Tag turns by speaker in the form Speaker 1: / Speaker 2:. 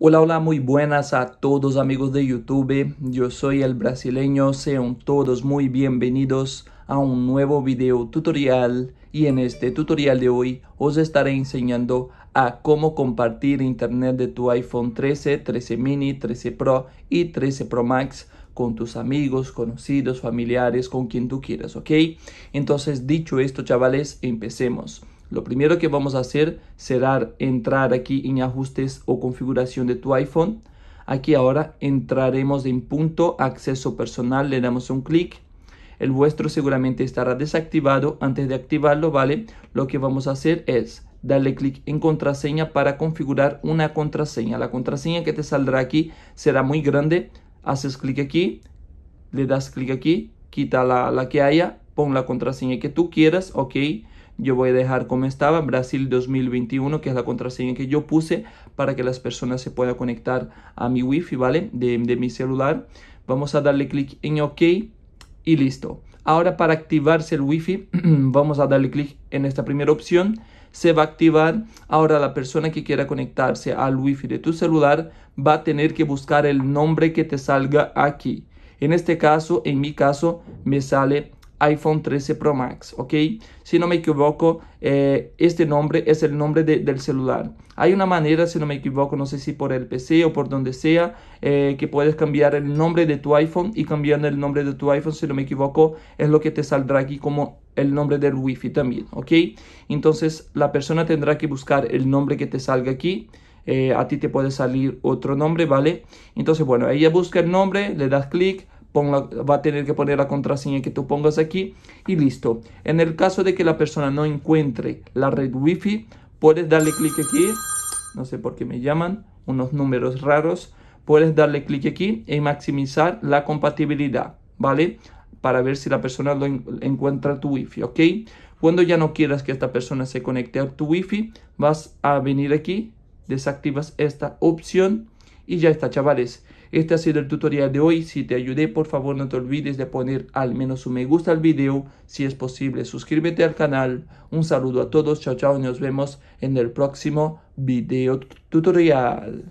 Speaker 1: Hola, hola, muy buenas a todos amigos de YouTube. Yo soy el brasileño. Sean todos muy bienvenidos a un nuevo video tutorial y en este tutorial de hoy os estaré enseñando a cómo compartir internet de tu iPhone 13, 13 mini, 13 Pro y 13 Pro Max con tus amigos, conocidos, familiares, con quien tú quieras, ¿ok? Entonces, dicho esto, chavales, empecemos. Lo primero que vamos a hacer será entrar aquí en ajustes o configuración de tu iPhone. Aquí ahora entraremos en punto acceso personal, le damos un clic. El vuestro seguramente estará desactivado. Antes de activarlo, ¿vale? Lo que vamos a hacer es darle clic en contraseña para configurar una contraseña. La contraseña que te saldrá aquí será muy grande. Haces clic aquí, le das clic aquí, quita la, la que haya, pon la contraseña que tú quieras, ok yo voy a dejar como estaba, Brasil 2021, que es la contraseña que yo puse para que las personas se puedan conectar a mi Wi-Fi, ¿vale? De, mi celular. Vamos a darle clic en OK y listo. Ahora para activarse el Wi-Fi, vamos a darle clic en esta primera opción. Se va a activar. Ahora la persona que quiera conectarse al Wi-Fi de tu celular va a tener que buscar el nombre que te salga aquí. En este caso, en mi caso, me sale iPhone 13 Pro Max, ¿ok? Si no me equivoco, eh, este nombre es el nombre del celular. Hay una manera, si no me equivoco, no sé si por el PC o por donde sea, eh, que puedes cambiar el nombre de tu iPhone y cambiando el nombre de tu iPhone, si no me equivoco, es lo que te saldrá aquí como el nombre del Wi-Fi también, ¿ok? Entonces la persona tendrá que buscar el nombre que te salga aquí. Eh, a ti te puede salir otro nombre, ¿vale? Entonces, bueno, ella busca el nombre, le das clic, va a tener que poner la contraseña que tú pongas aquí y listo. En el caso de que la persona no encuentre la red wifi, puedes darle clic aquí, no sé por qué me llaman, unos números raros, puedes darle clic aquí y maximizar la compatibilidad, ¿vale? Para ver si la persona lo encuentra tu wifi, ¿ok? Cuando ya no quieras que esta persona se conecte a tu wifi, vas a venir aquí, desactivas esta opción y ya está, chavales. Este ha sido el tutorial de hoy. Si te ayudé, por favor no te olvides de poner al menos un me gusta al video. Si es posible, suscríbete al canal. Un saludo a todos. Chao, chao. Nos vemos en el próximo video tutorial.